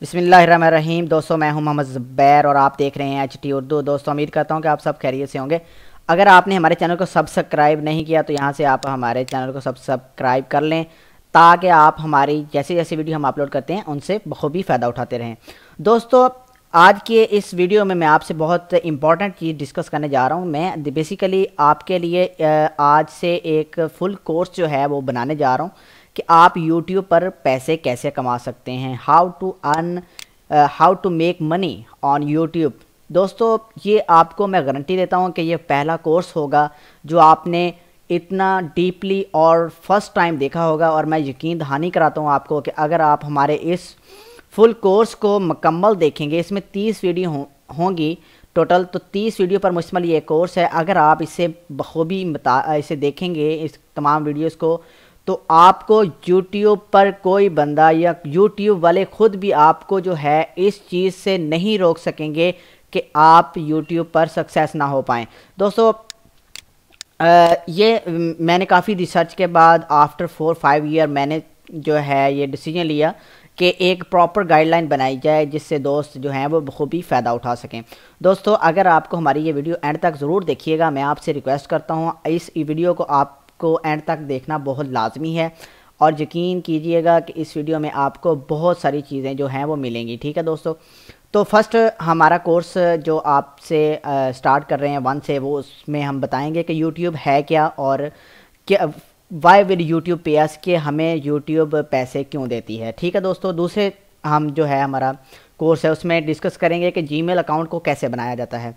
बिस्मिल्लाम दोस्तों मैं हूं मोहम्मद ज़ुबैर और आप देख रहे हैं एच टी उर्दू दोस्तों उम्मीद करता हूं कि आप सब खैरियत से होंगे अगर आपने हमारे चैनल को सब्सक्राइब नहीं किया तो यहां से आप हमारे चैनल को सब्सक्राइब कर लें ताकि आप हमारी जैसे जैसे वीडियो हम अपलोड करते हैं उनसे बखूबी फ़ायदा उठाते रहें दोस्तों आज के इस वीडियो में मैं आपसे बहुत इंपॉर्टेंट चीज़ डिस्कस करने जा रहा हूँ मैं बेसिकली आपके लिए आज से एक फुल कोर्स जो है वो बनाने जा रहा हूँ कि आप यूट्यूब पर पैसे कैसे कमा सकते हैं how to earn how to make money on YouTube दोस्तों ये आपको मैं गारंटी देता हूँ कि ये पहला कोर्स होगा जो आपने इतना डीपली और फर्स्ट टाइम देखा होगा और मैं यकीन दहानी कराता हूँ आपको कि अगर आप हमारे इस फुल कोर्स को मुकम्मल देखेंगे इसमें तीस वीडियो होंगी टोटल तो तीस वीडियो पर मुश्तमल ये कोर्स है अगर आप इसे बखूबी इसे देखेंगे इस तमाम वीडियोस को तो आपको यूट्यूब पर कोई बंदा या यूट्यूब वाले ख़ुद भी आपको जो है इस चीज़ से नहीं रोक सकेंगे कि आप यूट्यूब पर सक्सेस ना हो पाएँ दोस्तों ये मैंने काफ़ी रिसर्च के बाद आफ्टर फोर फाइव ईयर मैंने जो है ये डिसीजन लिया कि एक प्रॉपर गाइडलाइन बनाई जाए जिससे दोस्त जो हैं वो बखूबी फ़ायदा उठा सकें दोस्तों अगर आपको हमारी ये वीडियो एंड तक ज़रूर देखिएगा मैं आपसे रिक्वेस्ट करता हूँ इस वीडियो को आपको एंड तक देखना बहुत लाजमी है और यकीन कीजिएगा कि इस वीडियो में आपको बहुत सारी चीज़ें जो हैं वो मिलेंगी ठीक है दोस्तों तो फर्स्ट हमारा कोर्स जो आपसे स्टार्ट कर रहे हैं वन से वो उसमें हम बताएंगे कि यूट्यूब है क्या और क्या why will YouTube pay us के हमें यूट्यूब पैसे क्यों देती है ठीक है दोस्तों दूसरे हम जो है हमारा कोर्स है उसमें डिस्कस करेंगे कि जीमेल अकाउंट को कैसे बनाया जाता है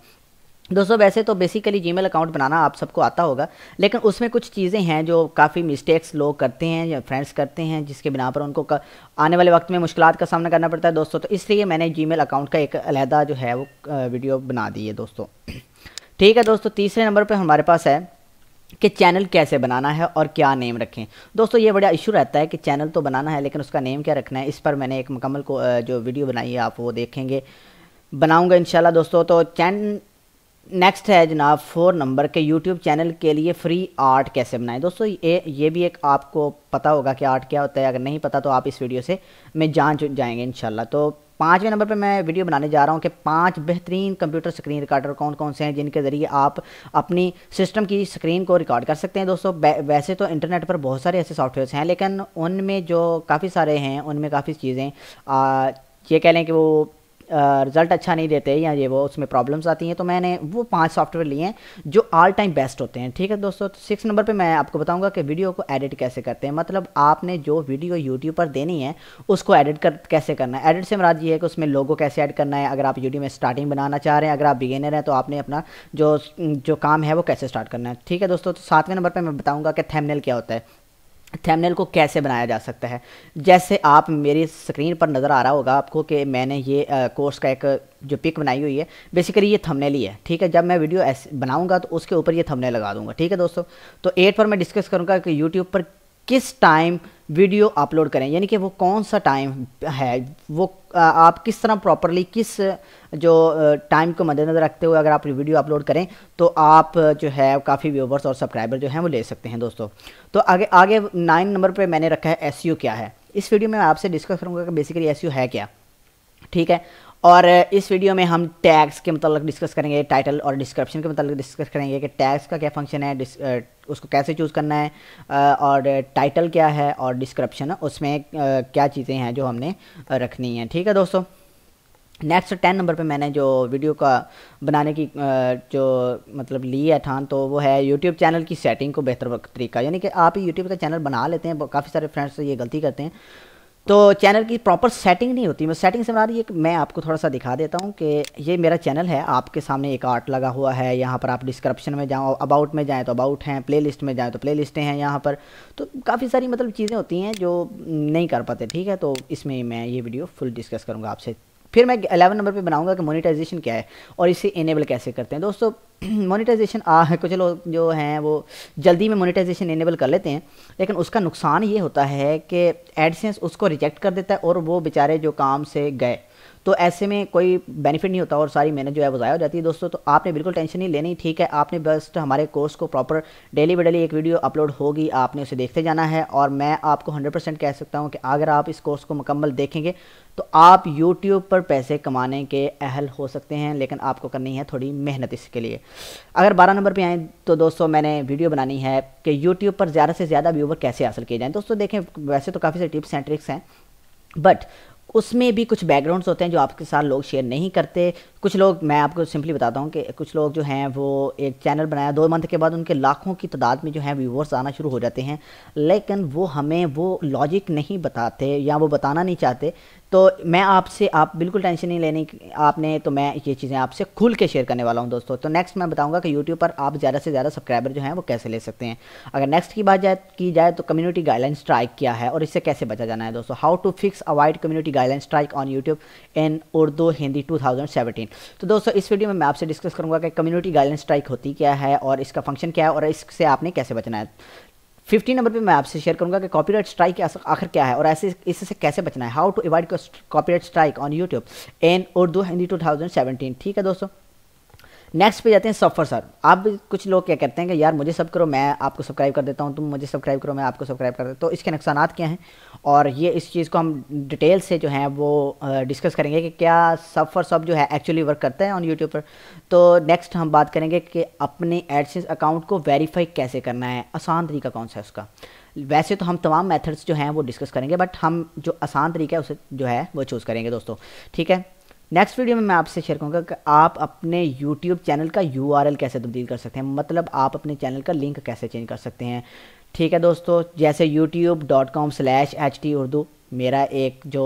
दोस्तों वैसे तो बेसिकली जीमेल अकाउंट बनाना आप सबको आता होगा लेकिन उसमें कुछ चीज़ें हैं जो काफ़ी मिस्टेक्स लोग करते हैं या फ्रेंड्स करते हैं जिसके बिना पर उनको आने वाले वक्त में मुश्किल का सामना करना पड़ता है दोस्तों तो इसलिए मैंने जीमेल अकाउंट का एक अलहदा जो है वो वीडियो बना दी है दोस्तों ठीक है दोस्तों तीसरे नंबर पर हमारे पास है कि चैनल कैसे बनाना है और क्या नेम रखें दोस्तों ये बड़ा इशू रहता है कि चैनल तो बनाना है लेकिन उसका नेम क्या रखना है इस पर मैंने एक मुकम्मल को जो वीडियो बनाई है आप वो देखेंगे बनाऊंगा इंशाल्लाह दोस्तों तो चैन नेक्स्ट है जनाब फोर नंबर के यूट्यूब चैनल के लिए फ्री आर्ट कैसे बनाएं दोस्तों ये ये भी एक आपको पता होगा कि आर्ट क्या होता है अगर नहीं पता तो आप इस वीडियो से में जान जाएंगे इनशाला तो पाँचवें नंबर पर मैं वीडियो बनाने जा रहा हूँ कि पाँच बेहतरीन कंप्यूटर स्क्रीन रिकॉर्डर कौन कौन से हैं जिनके ज़रिए आप अपनी सिस्टम की स्क्रीन को रिकॉर्ड कर सकते हैं दोस्तों वैसे तो इंटरनेट पर बहुत सारे ऐसे सॉफ्टवेयर हैं लेकिन उनमें जो काफ़ी सारे हैं उनमें काफ़ी चीज़ें ये कह लें कि वो रिज़ल्ट अच्छा नहीं देते या ये वो उसमें प्रॉब्लम्स आती हैं तो मैंने वो पांच सॉफ्टवेयर लिए हैं जो ऑल टाइम बेस्ट होते हैं ठीक है दोस्तों तो सिक्स नंबर पे मैं आपको बताऊंगा कि वीडियो को एडिट कैसे करते हैं मतलब आपने जो वीडियो यूट्यूब पर देनी है उसको एडिट कर कैसे करना है एडिट से मराज ये है कि उसमें लोगो कैसे ऐड करना है अगर आप यूट्यूब में स्टार्टिंग बनाना चाह रहे हैं अगर आप बिगेनर हैं तो आपने अपना जो जो काम है वो कैसे स्टार्ट करना है ठीक है दोस्तों तो सातवें नंबर पर मैं बताऊँगा कि थैमनेल क्या होता है थैमनेल को कैसे बनाया जा सकता है जैसे आप मेरी स्क्रीन पर नज़र आ रहा होगा आपको कि मैंने ये कोर्स का एक जो पिक बनाई हुई है बेसिकली ये थंबनेल ही है ठीक है जब मैं वीडियो ऐसे बनाऊंगा तो उसके ऊपर ये थंबनेल लगा दूंगा ठीक है दोस्तों तो एट पर मैं डिस्कस करूंगा कि यूट्यूब पर किस टाइम वीडियो अपलोड करें यानी कि वो कौन सा टाइम है वो आप किस तरह प्रॉपरली किस जो टाइम को मद्देनज़र रखते हुए अगर आप वीडियो अपलोड करें तो आप जो है काफ़ी व्यूवर्स और सब्सक्राइबर जो हैं वो ले सकते हैं दोस्तों तो आगे आगे नाइन नंबर पर मैंने रखा है एस क्या है इस वीडियो में मैं आपसे डिस्कस करूँगा कि बेसिकली एस है क्या ठीक है और इस वीडियो में हम टैग्स के मतलब डिस्कस करेंगे टाइटल और डिस्क्रिप्शन के मतलब डिस्कस करेंगे कि टैग्स का क्या फंक्शन है उसको कैसे चूज़ करना है और टाइटल क्या है और डिस्क्रिप्शन उसमें क्या चीज़ें हैं जो हमने रखनी है ठीक है दोस्तों नेक्स्ट टेन नंबर पे मैंने जो वीडियो का बनाने की जो मतलब ली है ठान तो वो है यूट्यूब चैनल की सेटिंग को बेहतर तरीका यानी कि आप ही यूट्यूब का चैनल बना लेते हैं काफ़ी सारे फ्रेंड्स ये गलती करते हैं तो चैनल की प्रॉपर सेटिंग नहीं होती मैं सेटिंग से बना रही मैं आपको थोड़ा सा दिखा देता हूँ कि ये मेरा चैनल है आपके सामने एक आर्ट लगा हुआ है यहाँ पर आप डिस्क्रिप्शन में जाओ अबाउट में जाएँ तो अबाउट हैं प्ले लिस्ट में जाएँ तो प्ले लिस्टें हैं यहाँ पर तो काफ़ी सारी मतलब चीज़ें होती हैं जो नहीं कर पाते ठीक है तो इसमें मैं ये वीडियो फुल डिस्कस करूँगा आपसे फिर मैं अलेवन नंबर पर बनाऊँगा कि मोनिटाइजेशन क्या है और इसे इनेबल कैसे करते हैं दोस्तों मोनेटाइजेशन कुछ लोग जो हैं वो जल्दी में मोनिटाइजेशन इनेबल कर लेते हैं लेकिन उसका नुकसान ये होता है कि एडसेंस उसको रिजेक्ट कर देता है और वो बेचारे जो काम से गए तो ऐसे में कोई बेनिफिट नहीं होता और सारी मेहनत जो है वो ज़ाया हो जाती है दोस्तों तो आपने बिल्कुल टेंशन नहीं लेनी ठीक है आपने बस हमारे कोर्स को प्रॉपर डेली बाई डेली एक वीडियो अपलोड होगी आपने उसे देखते जाना है और मैं आपको हंड्रेड परसेंट कह सकता हूँ कि अगर आप इस कोर्स को मुकम्मल देखेंगे तो आप यूट्यूब पर पैसे कमाने के अहल हो सकते हैं लेकिन आपको करनी है थोड़ी मेहनत इसके लिए अगर बारह नंबर पर आएँ तो दोस्तों मैंने वीडियो बनानी है कि यूट्यूब पर ज़्यादा से ज़्यादा व्यूवर कैसे हासिल किए जाएँ दोस्तों देखें वैसे तो काफ़ी सारे टिप्स एंड ट्रिक्स हैं बट उसमें भी कुछ बैकग्राउंड्स होते हैं जो आपके साथ लोग शेयर नहीं करते कुछ लोग मैं आपको सिंपली बताता हूँ कि कुछ लोग जो हैं वो एक चैनल बनाया दो मंथ के बाद उनके लाखों की तादाद में जो है व्यूवर्स आना शुरू हो जाते हैं लेकिन वो हमें वो लॉजिक नहीं बताते या वो बताना नहीं चाहते तो मैं आपसे आप बिल्कुल टेंशन नहीं लेने आपने तो मैं ये चीज़ें आपसे खुल के शेयर करने वाला हूँ दोस्तों तो नेक्स्ट मैं बताऊँगा कि यूट्यूब पर आप ज़्यादा से ज़्यादा सब्सक्राइबर जो हैं वो कैसे ले सकते हैं अगर नेक्स्ट की बात जाए की जाए तो कम्युनिटी गाइडलाइन स्ट्राइक क्या है और इससे कैसे बचा जाना है दोस्तों how to fix avoid community guideline strike on YouTube in Urdu Hindi two तो दोस्तों इस वीडियो में मैं आपसे डिस्कस करूंगा कि कम्युनिटी गाइडलाइन स्ट्राइक होती क्या है और इसका फंक्शन क्या है और इससे आपने कैसे बचना है फिफ्टी नंबर पे मैं आपसे शेयर करूंगा कि कॉपीराइट स्ट्राइक आखिर क्या है और ऐसे इससे कैसे बचना है how to avoid copyright strike on YouTube in Urdu Hindi two ठीक है दोस्तों नेक्स्ट पे जाते हैं सफ़र सर आप कुछ लोग क्या करते हैं कि यार मुझे सब करो मैं आपको सब्सक्राइब कर देता हूँ तुम मुझे सब्सक्राइब करो मैं आपको सब्सक्राइब कर देता हूँ तो इसके नुकसान क्या हैं और ये इस चीज़ को हम डिटेल से जो है वो डिस्कस करेंगे कि क्या सफ़र सब जो है एक्चुअली वर्क करता है ऑन यूट्यूब पर तो नेक्स्ट हम बात करेंगे कि अपने एडसेंस अकाउंट को वेरीफाई कैसे करना है आसान तरीका कौन सा है उसका वैसे तो हम तमाम मेथड्स जो हैं वो डिस्कस करेंगे बट हम जो आसान तरीका है उसे जो है वो चूज़ करेंगे दोस्तों ठीक है नेक्स्ट वीडियो में मैं आपसे शेयर करूँगा कि आप अपने यूट्यूब चैनल का यू कैसे तब्दील कर सकते हैं मतलब आप अपने चैनल का लिंक कैसे चेंज कर सकते हैं ठीक है दोस्तों जैसे YouTube dot com slash H T Urdu मेरा एक जो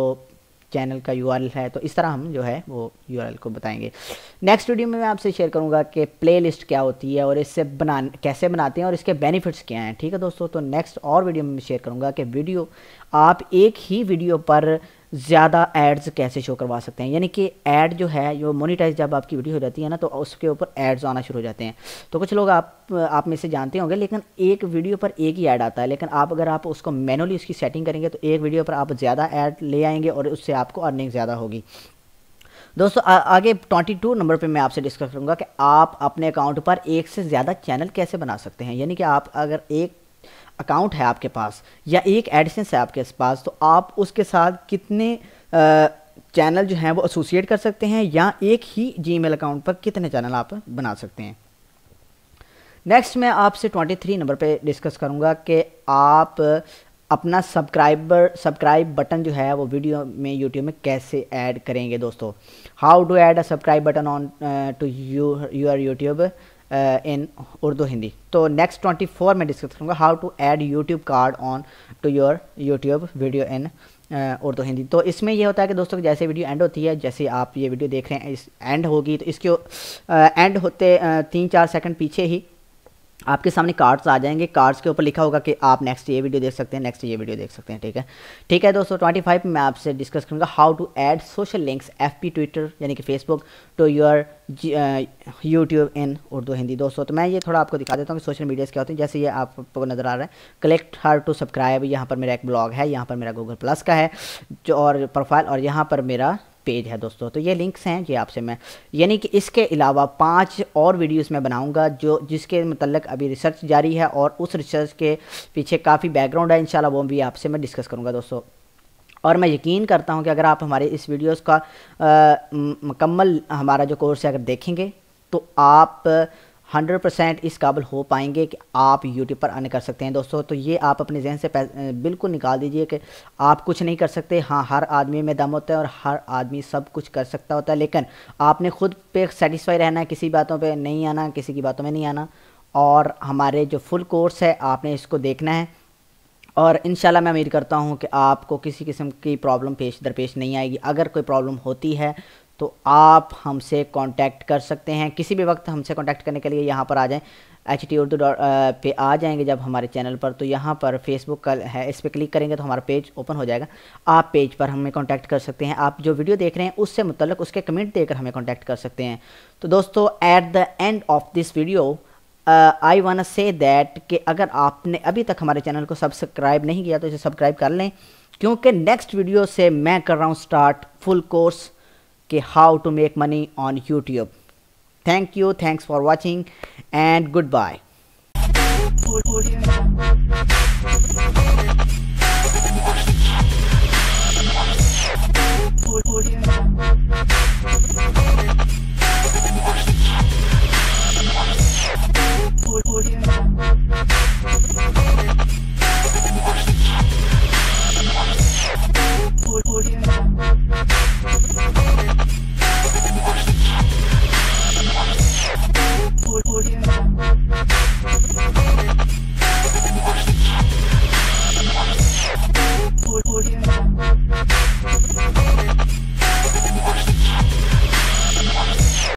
चैनल का यू है तो इस तरह हम जो है वो यू को बताएंगे नेक्स्ट वीडियो में मैं आपसे शेयर करूँगा कि प्लेलिस्ट क्या होती है और इससे बना कैसे बनाते हैं और इसके बेनिफिट्स क्या हैं ठीक है दोस्तों तो नेक्स्ट और वीडियो में शेयर करूँगा कि वीडियो आप एक ही वीडियो पर ज़्यादा एड्स कैसे शो करवा सकते हैं यानी कि एड जो है जो मोनिटाइज जब आपकी वीडियो हो जाती है ना तो उसके ऊपर एड्स आना शुरू हो जाते हैं तो कुछ लोग आप आप में से जानते होंगे लेकिन एक वीडियो पर एक ही ऐड आता है लेकिन आप अगर आप उसको मैनुअली उसकी सेटिंग करेंगे तो एक वीडियो पर आप ज़्यादा ऐड ले आएंगे और उससे आपको अर्निंग ज़्यादा होगी दोस्तों आगे 22 नंबर पे मैं आपसे डिस्कस करूंगा कि आप अपने अकाउंट पर एक से ज़्यादा चैनल कैसे बना सकते हैं यानी कि आप अगर एक अकाउंट है आपके पास या एक एडिशंस है आपके पास तो आप उसके साथ कितने चैनल जो हैं वो एसोसिएट कर सकते हैं या एक ही जीमेल अकाउंट पर कितने चैनल आप बना सकते हैं नेक्स्ट मैं आपसे 23 नंबर पे डिस्कस करूंगा कि आप अपना सब्सक्राइबर सब्सक्राइब बटन जो है वो वीडियो में यूट्यूब में कैसे ऐड करेंगे दोस्तों how to add a subscribe button on to you your YouTube in Urdu Hindi तो नेक्स्ट ट्वेंटी फोर में डिस्कस करूँगा how to add YouTube card on to your YouTube video in Urdu Hindi तो इसमें यह होता है कि दोस्तों जैसे वीडियो एंड होती है जैसे आप ये वीडियो देख रहे हैं इस एंड होगी तो इसके एंड uh, होते uh, तीन चार सेकंड पीछे ही आपके सामने कार्ड्स आ जाएंगे कार्ड्स के ऊपर लिखा होगा कि आप नेक्स्ट ये वीडियो देख सकते हैं नेक्स्ट ये वीडियो देख सकते हैं ठीक है ठीक है दोस्तों 25 में मैं आपसे डिस्कस करूंगा how to add social links FB Twitter यानी कि Facebook to your YouTube in Urdu Hindi दोस्तों तो मैं ये थोड़ा आपको दिखा देता हूँ कि सोशल मीडियाज़ क्या होते हैं जैसे ये आपको नज़र आ रहा है कलेक्ट हर टू सब्सक्राइब यहाँ पर मेरा एक ब्लॉग है यहाँ पर मेरा गूगल प्लस का है जो और प्रोफाइल और यहाँ पर मेरा पेज है दोस्तों तो ये लिंक्स हैं ये आपसे मैं यानी कि इसके अलावा पांच और वीडियोस मैं बनाऊंगा जो जिसके मतलब अभी रिसर्च जारी है और उस रिसर्च के पीछे काफ़ी बैकग्राउंड है इन वो भी आपसे मैं डिस्कस करूँगा दोस्तों और मैं यकीन करता हूं कि अगर आप हमारे इस वीडियोज का मुकम्मल हमारा जो कोर्स है अगर देखेंगे तो आप हंड्रेड परसेंट इस काबिल हो पाएंगे कि आप यूट्यूब पर अर्न कर सकते हैं दोस्तों तो ये आप अपने जहन से बिल्कुल निकाल दीजिए कि आप कुछ नहीं कर सकते हाँ हर आदमी में दम होता है और हर आदमी सब कुछ कर सकता होता है लेकिन आपने खुद पे सेटिस्फाई रहना है किसी बातों पे नहीं आना किसी की बातों में नहीं आना और हमारे जो फुल कोर्स है आपने इसको देखना है और इन मैं उम्मीद करता हूँ कि आपको किसी किस्म की प्रॉब्लम पेश दरपेश नहीं आएगी अगर कोई प्रॉब्लम होती है तो आप हमसे कांटेक्ट कर सकते हैं किसी भी वक्त हमसे कांटेक्ट करने के लिए यहाँ पर आ जाएं एच टी उर्दू डॉट पे आ जाएंगे जब हमारे चैनल पर तो यहाँ पर फेसबुक का है इस पर क्लिक करेंगे तो हमारा पेज ओपन हो जाएगा आप पेज पर हमें कांटेक्ट कर सकते हैं आप जो वीडियो देख रहे हैं उससे मुतल उसके कमेंट देकर हमें कॉन्टैक्ट कर सकते हैं तो दोस्तों at the end of this video I wanna say that कि अगर आपने अभी तक हमारे चैनल को सब्सक्राइब नहीं किया तो इसे सब्सक्राइब कर लें क्योंकि नेक्स्ट वीडियो से मैं कर रहा हूँ स्टार्ट फुल कोर्स कि how to make money on YouTube thank you thanks for watching and good bye